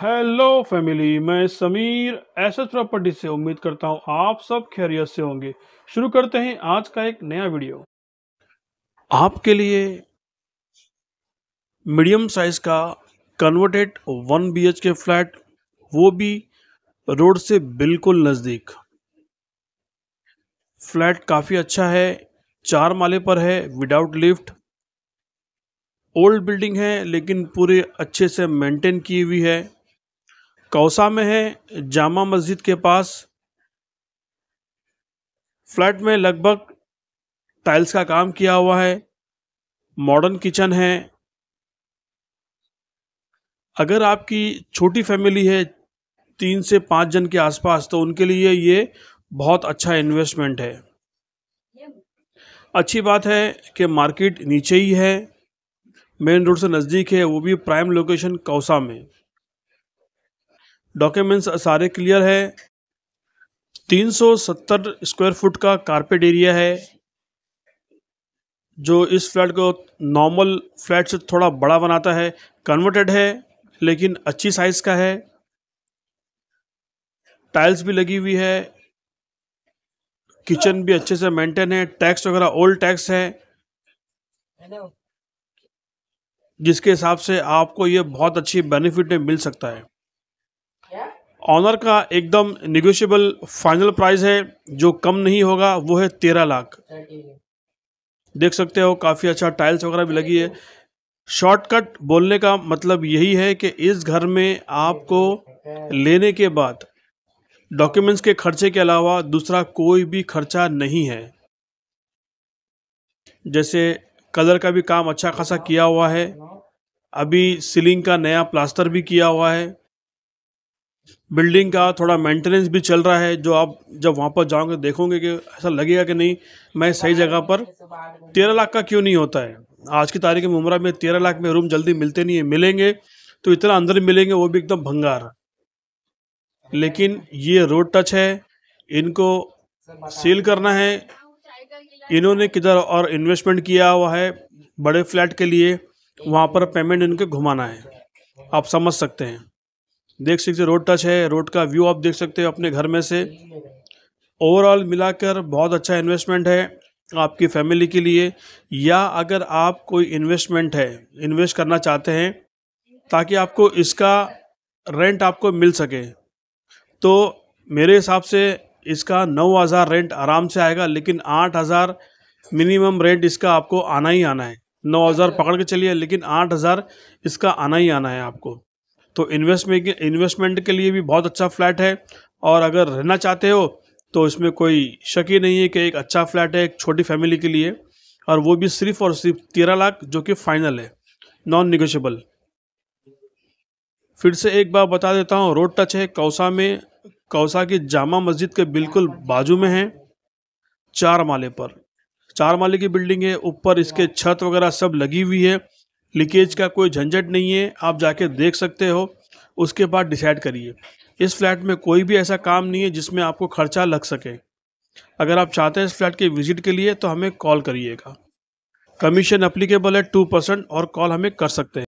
hello family मैं Sameer S S property से उम्मीद करता हूँ आप सब खैरियत से होंगे शुरू करते हैं आज का एक नया वीडियो आपके लिए मीडियम साइज का converted one B K flat वो भी रोड से बिल्कुल नज़दीक फ्लैट काफ़ी अच्छा है चार माले पर है विदाउट लिफ्ट ओल्ड बिल्डिंग है लेकिन पूरे अच्छे से मेंटेन की हुई है कौसा में है जामा मस्जिद के पास फ्लैट में लगभग टाइल्स का काम किया हुआ है मॉडर्न किचन है अगर आपकी छोटी फैमिली है तीन से पाँच जन के आसपास तो उनके लिए ये बहुत अच्छा इन्वेस्टमेंट है अच्छी बात है कि मार्केट नीचे ही है मेन रोड से नज़दीक है वो भी प्राइम लोकेशन कौसा में डॉक्यूमेंट्स सारे क्लियर है 370 स्क्वायर फुट का कारपेट एरिया है जो इस फ्लैट को नॉर्मल फ्लैट से थोड़ा बड़ा बनाता है कन्वर्टेड है लेकिन अच्छी साइज़ का है टाइल्स भी लगी हुई है किचन भी अच्छे से मेंटेन है टैक्स वगैरह ओल्ड टैक्स है जिसके हिसाब से आपको ये बहुत अच्छी बेनिफिट मिल सकता है ऑनर का एकदम निगोशियबल फाइनल प्राइस है जो कम नहीं होगा वो है तेरह लाख देख सकते हो काफ़ी अच्छा टाइल्स वगैरह भी लगी है शॉर्टकट बोलने का मतलब यही है कि इस घर में आपको लेने के बाद डॉक्यूमेंट्स के खर्चे के अलावा दूसरा कोई भी खर्चा नहीं है जैसे कलर का भी काम अच्छा खासा किया हुआ है अभी सीलिंग का नया प्लास्टर भी किया हुआ है बिल्डिंग का थोड़ा मेंटेनेंस भी चल रहा है जो आप जब वहाँ पर जाओगे देखोगे कि ऐसा लगेगा कि नहीं मैं सही जगह पर तेरह लाख का क्यों नहीं होता है आज की तारीख में उम्रा में तेरह लाख में रूम जल्दी मिलते नहीं है मिलेंगे तो इतना अंदर मिलेंगे वो भी एकदम भंगार लेकिन ये रोड टच है इनको सील करना है इन्होंने किधर और इन्वेस्टमेंट किया हुआ है बड़े फ्लैट के लिए वहाँ पर पेमेंट इनके घुमाना है आप समझ सकते हैं देख सकते रोड टच है रोड का व्यू आप देख सकते हो अपने घर में से ओवरऑल मिलाकर बहुत अच्छा इन्वेस्टमेंट है आपकी फैमिली के लिए या अगर आप कोई इन्वेस्टमेंट है इन्वेस्ट करना चाहते हैं ताकि आपको इसका रेंट आपको मिल सके तो मेरे हिसाब से इसका नौ हज़ार रेंट आराम से आएगा लेकिन आठ हज़ार मिनिमम रेंट इसका आपको आना ही आना है नौ हज़ार पकड़ के चलिए लेकिन आठ हज़ार इसका आना ही आना है आपको तो इन्वेस्टमेंट इन्वेस्टमेंट के लिए भी बहुत अच्छा फ्लैट है और अगर रहना चाहते हो तो इसमें कोई शक ही नहीं है कि एक अच्छा फ्लैट है एक छोटी फैमिली के लिए और वो भी सिर्फ और सिर्फ तेरह लाख जो कि फाइनल है नॉन निगोशियबल फिर से एक बार बता देता हूँ रोड टच है कौसा में कौसा की जामा मस्जिद के बिल्कुल बाजू में है चार माले पर चार माले की बिल्डिंग है ऊपर इसके छत वगैरह सब लगी हुई है लीकेज का कोई झंझट नहीं है आप जाके देख सकते हो उसके बाद डिसाइड करिए इस फ्लैट में कोई भी ऐसा काम नहीं है जिसमें आपको खर्चा लग सके अगर आप चाहते हैं इस फ्लैट के विजिट के लिए तो हमें कॉल करिएगा कमीशन अप्लीकेबल है टू परसेंट और कॉल हमें कर सकते हैं